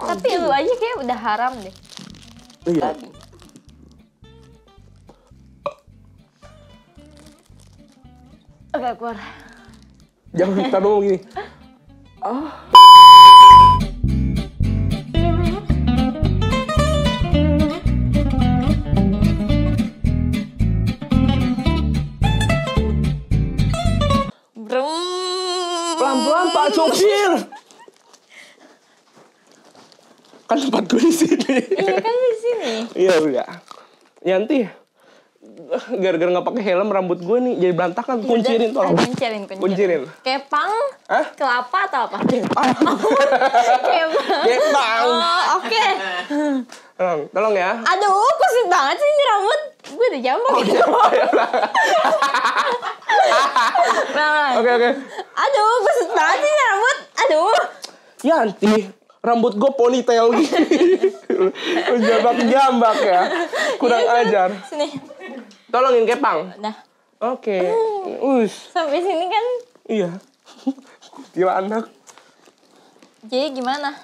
Oh, Tapi iya. lu aja kayak udah haram deh. Iya. Oke, keluar. Jangan taruh gini. Ah. kan tempat gue di sini. Iya kan di sini. Iya udah. Iya. Yanti, gara-gara nggak pakai helm rambut gue nih jadi berantakan iya, kuncirin tolong kuncirin kuncirin, kuncirin. kepang Hah? kelapa atau apa kepang kepang oh, oke okay. tolong tolong ya aduh kusut banget sih ini rambut gue udah jambak oh, gitu oke oke aduh kusut banget sih ini rambut aduh Yanti rambut gue ponytail gitu, jambak-jambak ya kurang iya, ajar sini tolongin kepang nah oke okay. uh, hmm. us sampai sini kan iya gila anak jadi gimana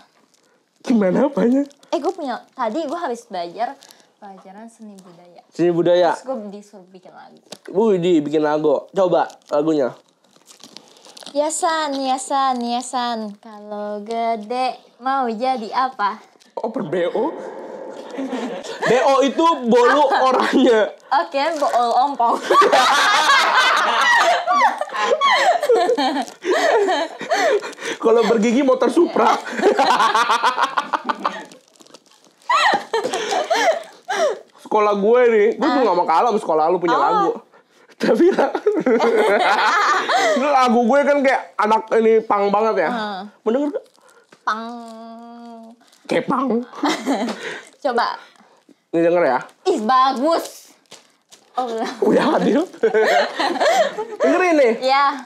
gimana apanya eh gue punya tadi gue habis belajar pelajaran seni budaya seni budaya terus gue disuruh bikin lagu Wih, di bikin lagu coba lagunya Yasan, Yasan, Yasan. Kalau gede mau jadi apa? Oh, per BO? BO itu bolu orangnya. Oke, okay, ompong. Kalau bergigi motor Supra. sekolah gue nih, gue tuh ah. gak mau kalah sama sekolah lu punya oh. lagu. Tapi lagu gue kan kayak anak ini pang banget ya. Hmm. Mendengar gak? Pang. Kayak pang. Coba. Ini denger ya. Ih bagus. Oh, iya. Udah adil. denger nih. Ya.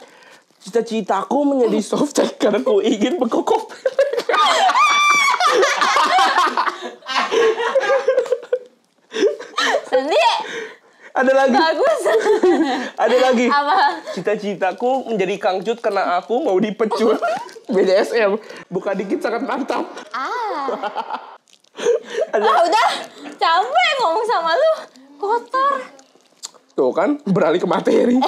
Cita-citaku menjadi soft karena ku ingin berkokok. Sendiri. ada lagi. Bagus. ada lagi. Apa? Cita-citaku menjadi kangjut karena aku mau dipecut. BDSM. Buka dikit sangat mantap. Ah. ada... Ah, udah. Capek ngomong sama lu. Kotor. Tuh kan, beralih ke materi.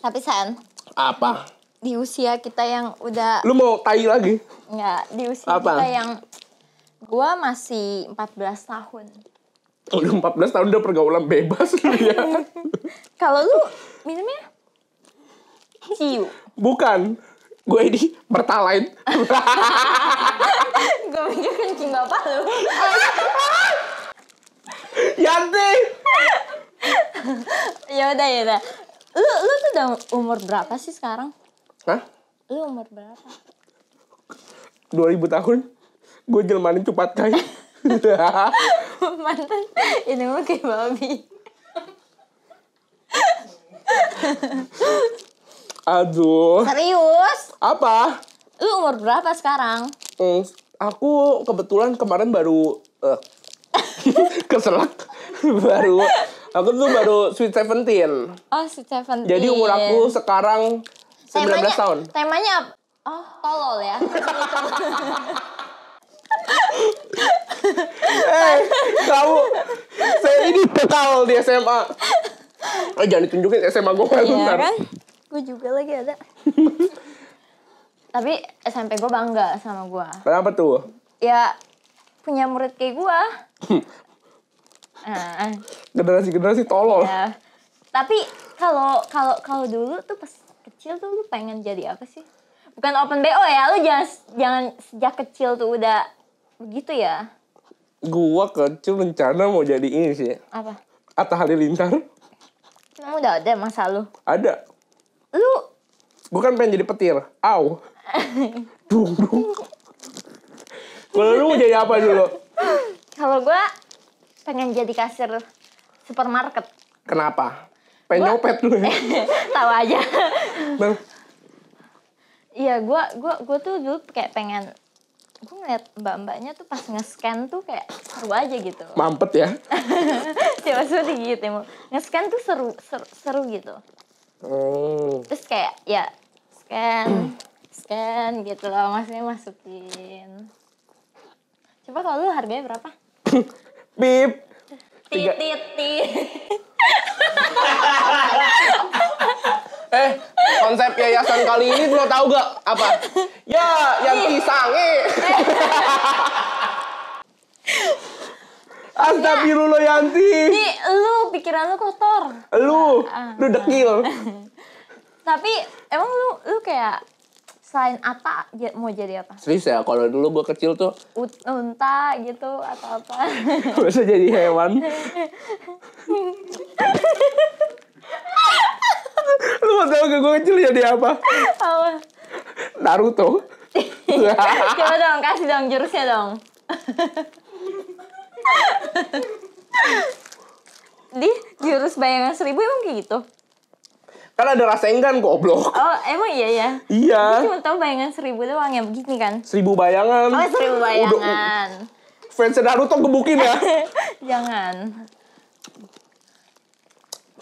Tapi San. Apa? Di usia kita yang udah... Lu mau tai lagi? Enggak, di usia Apa? kita yang... Gua masih 14 tahun. Udah 14 tahun udah pergaulan bebas lu ya. Kalau lu minumnya Ciu. Bukan. Gue ini pertalain. gue mikir kencing bapak lu. Yanti. ya udah ya udah. Lu lu tuh udah umur berapa sih sekarang? Hah? Lu umur berapa? 2000 tahun. Gue jelmanin cepat kain. mantan ini mah kayak babi aduh serius apa lu umur berapa sekarang eh aku kebetulan kemarin baru uh, keselak baru aku tuh baru sweet seventeen oh sweet seventeen jadi umur aku sekarang sembilan belas tahun temanya oh tolol ya eh kamu saya ini bekal di SMA oh, eh, jangan ditunjukin SMA gue iya, kan iya, kan? gue juga lagi ada tapi SMP gue bangga sama gue kenapa tuh ya punya murid kayak gue nah, generasi generasi tolol ya. tapi kalau kalau kalau dulu tuh pas kecil tuh lu pengen jadi apa sih bukan open bo ya lu jangan jangan sejak kecil tuh udah begitu ya Gua kecil rencana mau jadi ini sih. Apa? Atta Halilintar. Emang udah ada masa lu? Ada. Lu? Gue kan pengen jadi petir. Au. dung, dung. Kalau lu mau jadi apa dulu? Kalau gua pengen jadi kasir supermarket. Kenapa? Pengen gua... nyopet lu ya? Tahu aja. Iya, gua, gua, gua tuh dulu kayak pengen gue ngeliat mbak-mbaknya tuh pas nge-scan tuh kayak seru aja gitu. Mampet ya? ya maksudnya gitu. Nge-scan tuh seru, seru, seru gitu. Hmm. Terus kayak ya scan, scan gitu loh. Maksudnya masukin. Coba kalau lu harganya berapa? Bip. Titit. Eh, konsep yayasan kali ini lo tau gak? Apa? Ya, yang iya. pisang eh. Iya. Iya. Astagfirullah Yanti. Di, lu pikiran lu kotor. Lu, nah, lu ah. dekil. Tapi emang lu lu kayak selain Ata mau jadi apa? Serius ya, kalau dulu gua kecil tuh Ut, unta gitu atau apa? Bisa jadi hewan. mau tau gak gue kecil jadi apa? Apa? Naruto. Coba dong, kasih dong jurusnya dong. Di jurus bayangan seribu emang kayak gitu? Kan ada rasengan goblok. Oh, emang iya ya? Iya. Gue cuma tau bayangan seribu doang yang begini kan? Seribu bayangan. Oh, seribu bayangan. Udah, fans Naruto gebukin ya? Jangan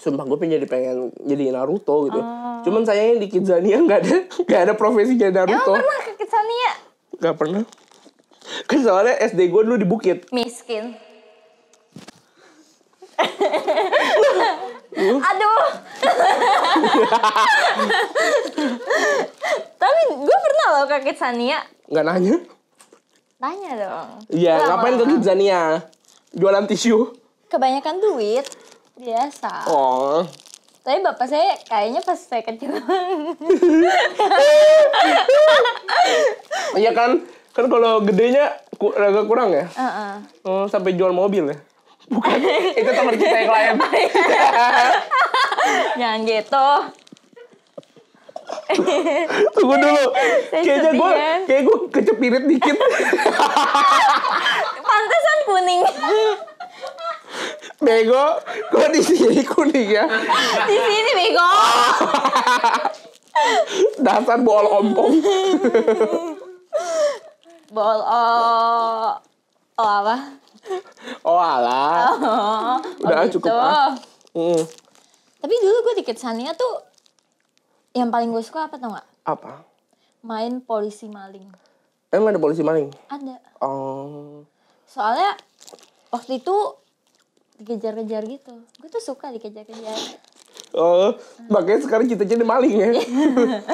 sumpah gue pengen jadi pengen jadi Naruto gitu. Oh. Cuman sayangnya di Kidzania nggak ada nggak ada profesi jadi Naruto. Emang pernah ke Kidzania? Gak pernah. Kan soalnya SD gue dulu di Bukit. Miskin. Uh. Aduh. Tapi gue pernah loh ke Kidzania. Gak nanya. Tanya dong. Iya, ngapain ke Kidzania? Jualan tisu. Kebanyakan duit biasa. Oh. Tapi bapak saya kayaknya pas saya kecil. Iya kan? Kan kalau gedenya agak kurang ya? Uh -uh. Oh, sampai jual mobil ya? Bukan, itu teman kita yang lain. Jangan gitu. Tunggu dulu. Kayaknya gue ya. kayak gue kecepirit dikit. Pantesan kuning. Bego, gue di sini kuning ya? Di sini bego. Dasar bol ompong. bol o, o apa? Oh alah. Oh, oh Udah oh gitu. cukup ah. Mm. Tapi dulu gue dikit sania tuh yang paling gue suka apa tau gak? Apa? Main polisi maling. Emang ada polisi maling? Ada. Oh. Soalnya waktu itu dikejar-kejar gitu gue tuh suka dikejar-kejar oh hmm. makanya sekarang kita jadi maling ya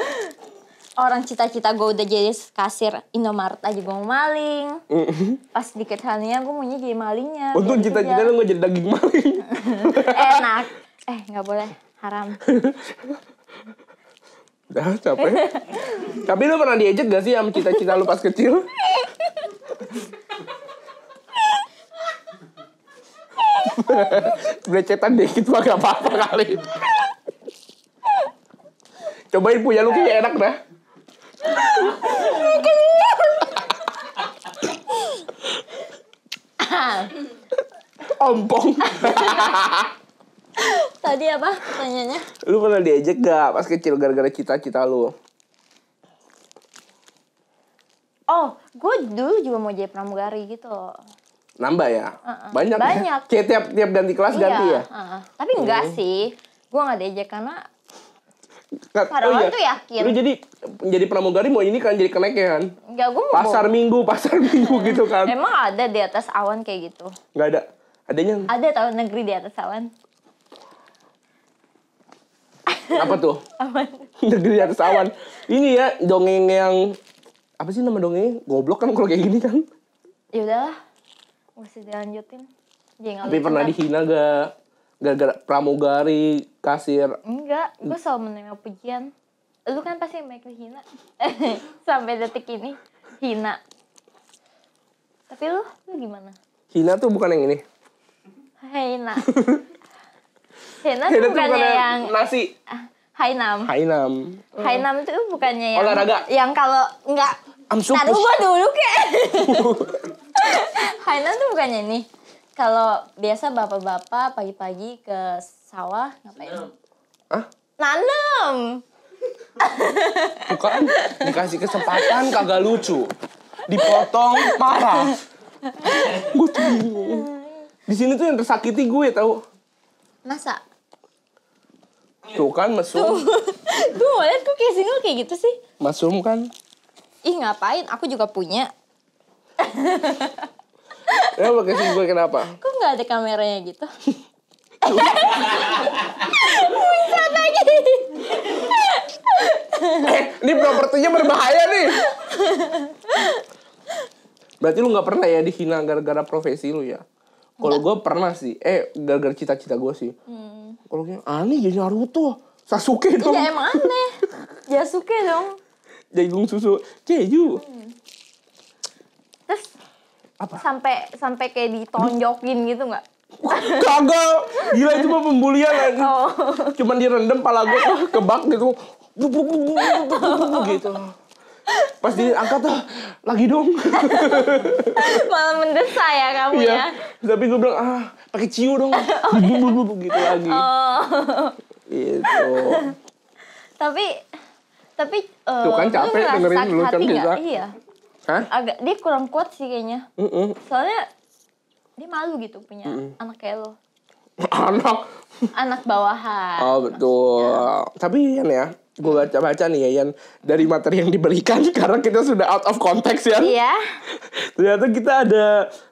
orang cita-cita gue udah jadi kasir Indomaret aja gue mau maling mm-hmm. pas dikit halnya gue maunya jadi malingnya untung cita-cita lu jadi daging maling enak eh nggak boleh haram Dah capek. Tapi lu pernah diajak gak sih sama cita-cita lu pas kecil? Belecetan dikit mah gak apa-apa kali. Cobain punya lu kayaknya enak dah. Ompong. Tadi apa pertanyaannya? Lu pernah diajak gak pas kecil gara-gara cita-cita lu? Oh, gue dulu juga mau jadi pramugari gitu loh nambah ya uh-uh. banyak ya? banyak kayak tiap tiap ganti kelas iya, ganti ya uh-uh. tapi enggak hmm. sih gue nggak diajak karena Kat, oh iya. tuh yakin lu jadi jadi pramugari mau ini kan jadi kenek ya kan ya, gua pasar minggu pasar minggu gitu kan emang ada di atas awan kayak gitu nggak ada adanya ada tahu negeri di atas awan apa tuh awan negeri di atas awan ini ya dongeng yang apa sih nama dongeng goblok kan kalau kayak gini kan ya lah. Masih dilanjutin. Ya, Tapi pernah kan? dihina gak? Gara-gara pramugari, kasir. Enggak, gue selalu menerima pujian. Lu kan pasti yang baik hina. Sampai detik ini, hina. Tapi lu, lu gimana? Hina tuh bukan yang ini. Hina. hina tuh bukan yang... Nasi. Hainam. Hainam. Hainam tuh bukannya yang... Olahraga. Yang kalau enggak... Am Taruh gue dulu kayak Hainan tuh bukannya ini. Kalau biasa bapak-bapak pagi-pagi ke sawah ngapain? Hah? Nanam. Bukan, dikasih kesempatan kagak lucu. Dipotong, parah. Gue Di sini tuh yang tersakiti gue tau. Masa? Tuh kan mesum. Tuh, tuh lihat kok single kayak gitu sih. Mesum kan? Ih ngapain, aku juga punya. Kenapa kasih gue kenapa? Kok nggak ada kameranya gitu? Bisa lagi. eh, ini propertinya berbahaya nih. Berarti lu nggak pernah ya dihina gara-gara profesi lu ya? Kalau gue pernah sih, eh gara-gara cita-cita gue sih. Hmm. Kalau kayak aneh jadi Naruto, Sasuke iya, dong. Iya emang aneh, Yasuke dong. Jagung susu, Jeju. Hmm. Apa? Sampai sampai kayak ditonjokin gitu nggak? Kagak. Gila itu mah pembulian lagi. Oh. Cuman direndam pala gue tuh kebak gitu. gitu. Pas diangkat tuh ah, lagi dong. Malah mendesak ya kamu iya. ya. Tapi gue bilang ah pakai ciu dong. Oh, iya. gitu lagi. Oh. Itu. tapi tapi uh, tuh kan capek dengerin lu kan kita. Iya. Hah? Agak dia kurang kuat sih kayaknya. Mm-mm. Soalnya dia malu gitu punya Mm-mm. anak kayak lo. anak. Anak bawahan. Oh betul. Maksudnya. Tapi Yan ya, gue baca-baca nih ya Yan dari materi yang diberikan karena kita sudah out of context ya. Iya. Ternyata kita ada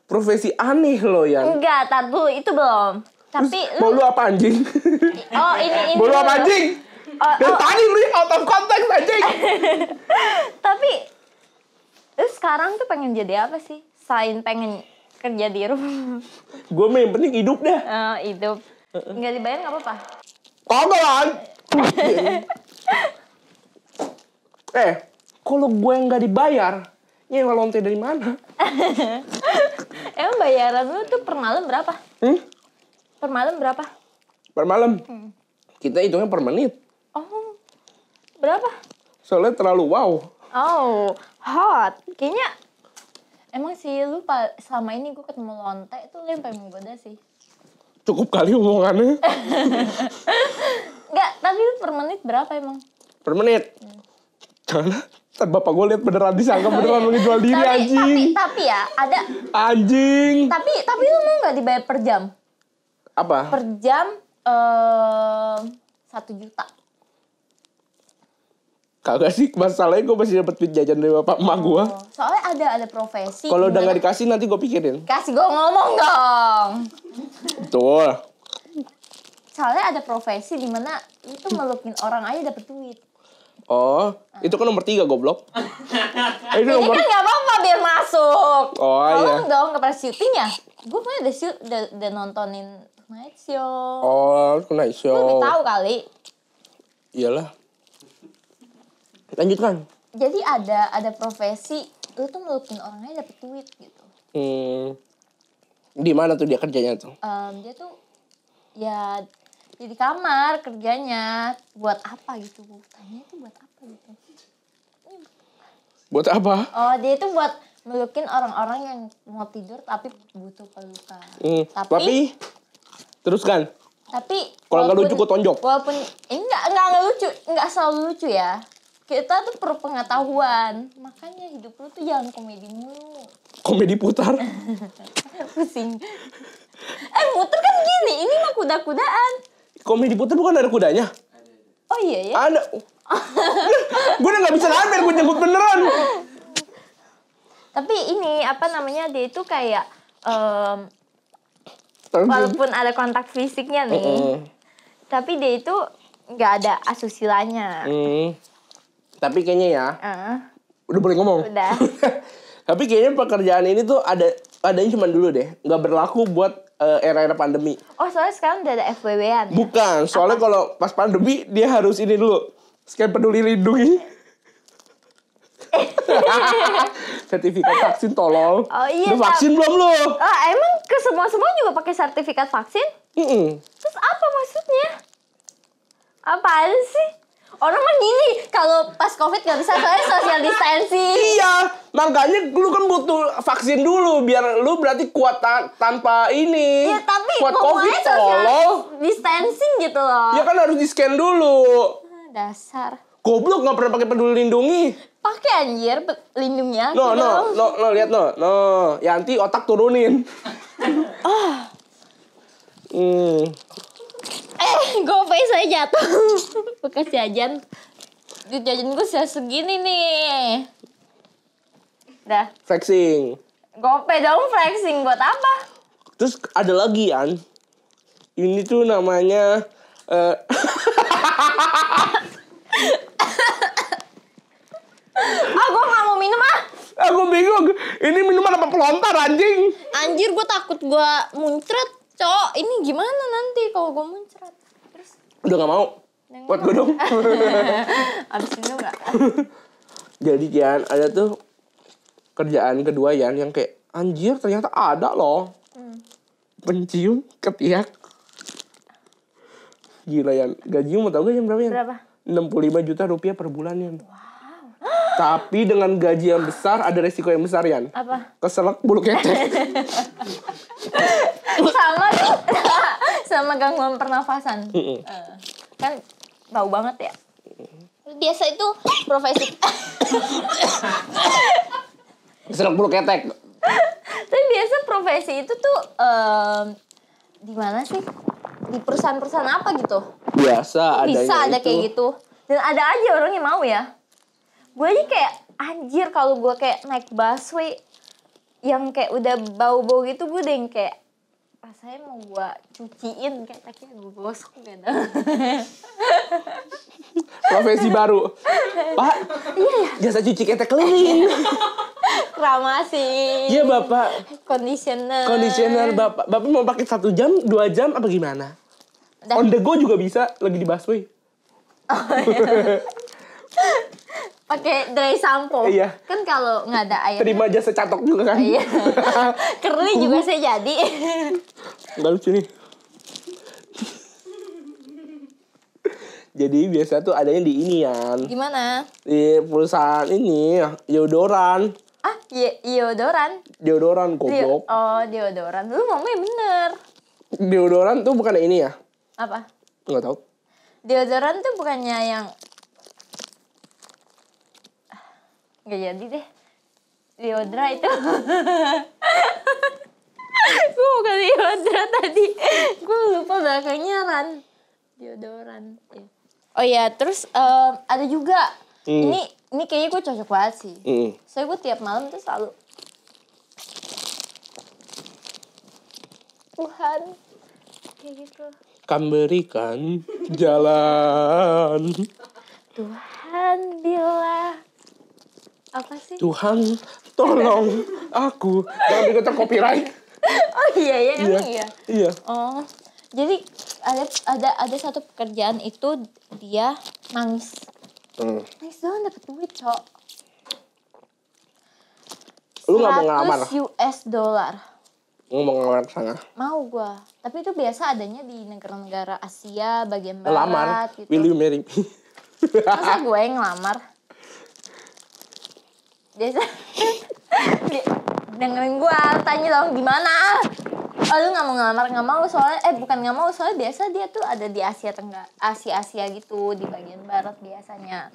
profesi aneh loh Ian. Enggak, tapi itu belum. Tapi Terus, lu... mau lu apa anjing? Oh ini ini. Mau lu apa anjing? Oh, Dari oh. tadi beri out of context anjing. Tapi Terus sekarang tuh pengen jadi apa sih? Selain pengen kerja di rumah. Gue main penting hidup dah. Uh, hidup. Nggak dibayar nggak apa-apa? Kagak lah. eh, kalau gue yang nggak dibayar, ya nyewa lonte dari mana? Emang bayaran lu tuh per malam berapa? Hmm? Per malam berapa? Per malam? Hmm. Kita hitungnya per menit. Oh, berapa? Soalnya terlalu wow. Oh, Hot. Kayaknya emang sih lu selama ini gue ketemu lonte itu lu yang paling menggoda sih. Cukup kali omongannya. Enggak, tapi lu per menit berapa emang? Per menit? Hmm. Jangan Ntar bapak gue liat beneran disangka beneran lu ngejual diri tapi, anjing. Tapi, tapi ya ada. Anjing. Tapi tapi lu mau gak dibayar per jam? Apa? Per jam eh uh, juta. Kagak sih masalahnya gue masih dapat duit jajan dari bapak emak gue. Oh, soalnya ada ada profesi. Kalau udah gak dikasih nanti gue pikirin. Kasih gue ngomong dong. Betul. Soalnya ada profesi dimana itu melukin orang aja dapat duit. Oh, itu kan nomor tiga goblok. eh, itu nomor... kan gak apa-apa biar masuk. Oh iya. Tolong iya. dong syuting syutingnya. Gue punya udah, shoot, udah, nontonin night show. Oh, night show. Gue tau tahu kali. Iyalah lanjutkan jadi ada ada profesi lu tuh ngelupin orangnya dapet duit gitu hmm di mana tuh dia kerjanya tuh um, dia tuh ya jadi kamar kerjanya buat apa gitu tanya itu buat apa gitu buat apa oh dia tuh buat melukin orang-orang yang mau tidur tapi butuh pelukan hmm, tapi, tapi teruskan tapi kalau nggak lucu gue tonjok walaupun eh, enggak enggak enggak lucu enggak selalu lucu ya kita tuh perlu pengetahuan makanya hidup lu tuh jangan komedi mulu komedi putar pusing eh muter kan gini ini mah kuda-kudaan komedi putar bukan ada kudanya oh iya ya ada gue udah nggak bisa ngambil, gue nyebut beneran tapi ini apa namanya dia itu kayak um, walaupun ada kontak fisiknya nih mm -hmm. tapi dia itu nggak ada asusilanya mm. Tapi kayaknya ya. Uh. Udah boleh ngomong. Udah. Tapi kayaknya pekerjaan ini tuh ada adanya cuma dulu deh, nggak berlaku buat uh, era-era pandemi. Oh, soalnya sekarang udah ada FWB-an. Ya? Bukan, soalnya kalau pas pandemi dia harus ini dulu. Scan peduli lindungi. Eh. sertifikat vaksin tolong. Oh iya. Udah vaksin belum lo? uh, emang ke semua semua juga pakai sertifikat vaksin? Mm -mm. Terus apa maksudnya? Apaan sih? orang mah gini kalau pas covid nggak bisa soalnya social distancing iya makanya lu kan butuh vaksin dulu biar lu berarti kuat ta tanpa ini ya, tapi kuat covid tolol distancing gitu loh ya kan harus di scan dulu ah, dasar goblok nggak pernah pakai peduli lindungi pakai anjir lindungnya no gitu no, no no no lihat no no Yanti ya, otak turunin ah hmm. Eh, gopay saya jatuh bekas jajan di jajan gue segini nih dah flexing gope dong flexing buat apa terus ada lagi an ini tuh namanya uh, ah mau minum ah. aku bingung ini minuman apa pelontar anjing anjir gue takut gue muncret cowok ini gimana nanti kalau gue muncrat terus udah gak mau buat gue dong abis ini enggak jadi Jan ada tuh kerjaan kedua Yan yang kayak anjir ternyata ada loh hmm. pencium ketiak gila Yan gaji mau tau gak yang berapa Yan? berapa? 65 juta rupiah per bulan Jan wow. Tapi dengan gaji yang besar ada resiko yang besar Yan. Apa? Keselak bulu ketek. sama sama gangguan pernafasan. Uh, kan tahu banget ya. Biasa itu profesi. Serok bulu ketek. Tapi biasa profesi itu tuh um, di mana sih? Di perusahaan-perusahaan apa gitu? Biasa Bisa ada itu. kayak gitu. Dan ada aja orang yang mau ya. Gue aja kayak anjir kalau gue kayak naik busway yang kayak udah bau-bau gitu gue deh kayak pas ah, saya mau gue cuciin kayak tadi gue gosok gitu profesi baru pak iya, iya jasa cuci kita keliling kramasi iya bapak conditioner conditioner bapak bapak mau pakai satu jam dua jam apa gimana Dan... on the go juga bisa lagi di busway oh, iya. pakai dry sampo. Iya. Kan kalau nggak ada air. Terima aja secatok juga kan. Iya. Kerli juga uh. saya jadi. Enggak lucu nih. Jadi biasa tuh adanya di ini ya Gimana? Di perusahaan ini, Yodoran. Ah, Yodoran? Deodoran goblok. Dio- oh, deodoran. Lu ngomongnya bener. Deodoran tuh bukan ini ya? Apa? nggak tahu. Deodoran tuh bukannya yang gak jadi deh Leodra itu gue bukan Leodra tadi gue lupa belakangnya Ran Deodoran iya. oh iya, terus um, ada juga mm. ini ini kayaknya gue cocok banget sih mm. soalnya gue tiap malam tuh selalu Tuhan kayak gitu kan jalan Tuhan bila apa sih? Tuhan, tolong aku. Jangan diketok copyright. Oh iya ya, iya. Iya, iya. Iya. Oh. Jadi ada ada ada satu pekerjaan itu dia nangis. Hmm. Nangis doang dapet duit, Cok. Lu gak mau ngelamar? US dollar. Lu mau ngelamar sana? Mau gua. Tapi itu biasa adanya di negara-negara Asia bagian barat Ngelamar? gitu. Will you marry me? Masa gue ngelamar? biasa dengerin gue tanya dong gimana oh lu nggak mau ngelamar nggak mau soalnya eh bukan nggak mau soalnya biasa dia tuh ada di Asia tengah Asia Asia gitu di bagian barat biasanya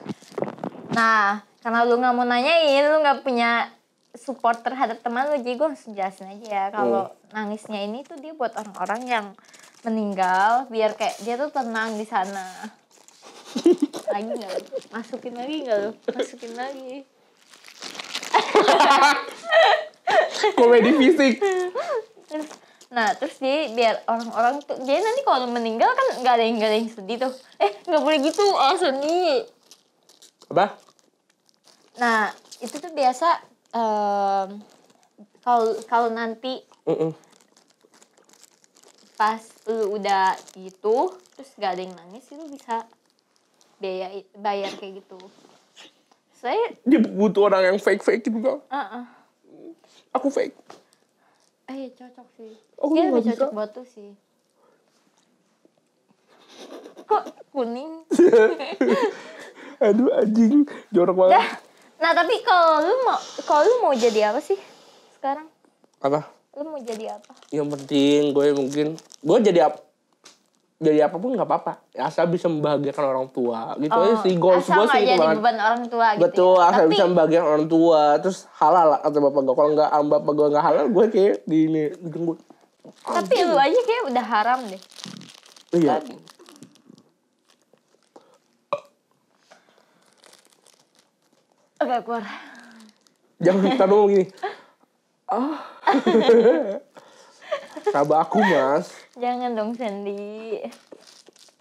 nah karena lo nggak mau nanyain lo nggak punya support terhadap teman lo jadi gue langsung jelasin aja ya kalau hmm. nangisnya ini tuh dia buat orang-orang yang meninggal biar kayak dia tuh tenang di sana lagi nggak masukin lagi nggak lu masukin lagi komedi fisik Nah, terus dia biar orang-orang tuh, dia nanti kalau meninggal kan nggak ada yang nggak ada yang sedih tuh. Eh, nggak boleh gitu, oh sedih. Apa? Nah, itu tuh biasa ehm, kalau um, kalau nanti Mm-mm. pas lu udah gitu, terus nggak ada yang nangis, itu bisa biaya bayar kayak gitu. Saya dia butuh orang yang fake fake juga. Uh -uh. Aku fake. Eh iya, cocok sih. Aku dia lebih cocok batu sih. Kok kuning? Aduh anjing, jorok banget. Nah, nah tapi kalau lu mau kalau lu mau jadi apa sih sekarang? Apa? Lu mau jadi apa? Yang penting gue mungkin gue jadi apa? jadi apapun nggak apa-apa asal bisa membahagiakan orang tua gitu oh, aja sih goals gue sih itu kan. beban orang tua gitu ya. betul ya. asal Tapi, bisa membahagiakan orang tua terus halal atau bapak gue kalau nggak um, bapak gue nggak halal gue kayak di ini diganggu tapi lu aja kayak udah haram deh iya Agak Oke, keluar. Jangan taruh gini. Oh. sabar aku mas. Jangan dong Sandy.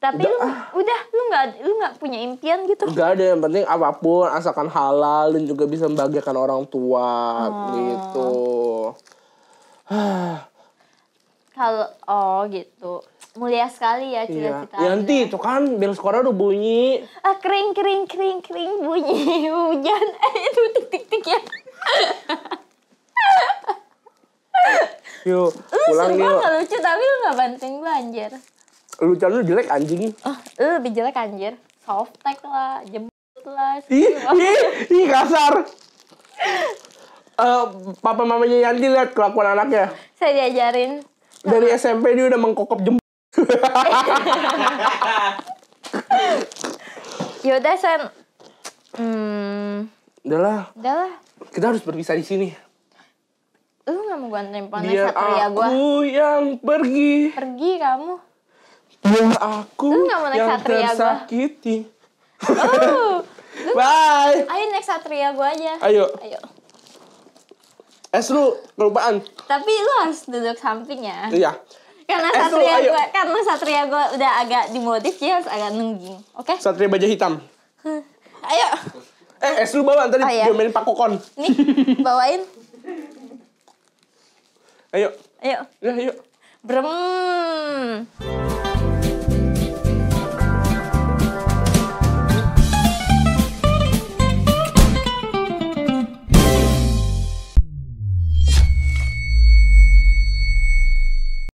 Tapi udah, lu ah. udah lu nggak lu nggak punya impian gitu? Gak ada yang penting apapun asalkan halal dan juga bisa membahagiakan orang tua oh. gitu. Kalau oh gitu mulia sekali ya cita Iya. Ya, nanti itu kan bel sekolah udah bunyi. Ah kering kering kering kering bunyi hujan. Eh itu tik tik tik ya. Yuk, pulang nih lo. lucu tapi lu gak banting gue anjir. Lucu lu jelek anjing. Oh, lu lebih jelek anjir. Softtek lah, jemput lah. Ih, ih, ih kasar. uh, papa mamanya Yanti lihat kelakuan anaknya. Saya diajarin. Dari SMP dia udah mengkokop jemput. Yaudah, Sen. Hmm. Udah lah. Kita harus berpisah di sini. Lu gak mau gue anterin pulang Biar Satria gue aku yang pergi Pergi kamu Biar aku Lu gak mau naik yang Satria tersakiti gua. Oh, Bye Ayo naik Satria gue aja Ayo Ayo Es lu kelupaan Tapi lu harus duduk sampingnya Iya karena es satria lu, gua, karena satria gue udah agak dimodif dia harus agak nungging oke okay? satria baju hitam ayo eh es lu bawa tadi oh, iya. diomelin pak kokon nih bawain Ayo. Ayo. Ya, ayo. Brem.